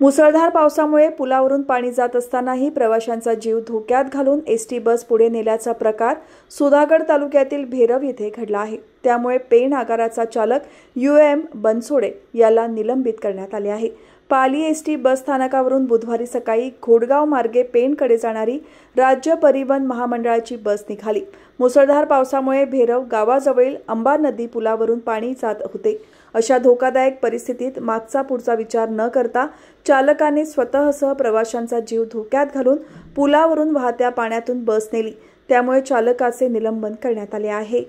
मुसळधार पावसामुळे पुलावरून पाणी जात असतानाही प्रवाशांचा जीव धोक्यात घालून एसटी बस पुढे नेल्याचा प्रकार सुधागड तालुक्यातील भेरव येथे घडला आहे त्यामुळे पेण आगाराचा चालक यू एम बनसोडे याला निलंबित करण्यात आले आहे पाली एस टी बस स्थानकावरून बुधवारी सकाळी घोडगाव मार्गे पेणकडे जाणारी राज्य परिवहन महामंडळाची बस निघाली मुसळधार पावसामुळे भेरव गावाजवळील अंबा नदी पुलावरून पाणी जात होते अशा धोकादायक परिस्थितीत मागचा पुढचा विचार न करता चालकाने स्वतःसह प्रवाशांचा जीव धोक्यात घालून पुलावरून वाहत्या पाण्यातून बस नेली त्यामुळे चालकाचे निलंबन करण्यात आले आहे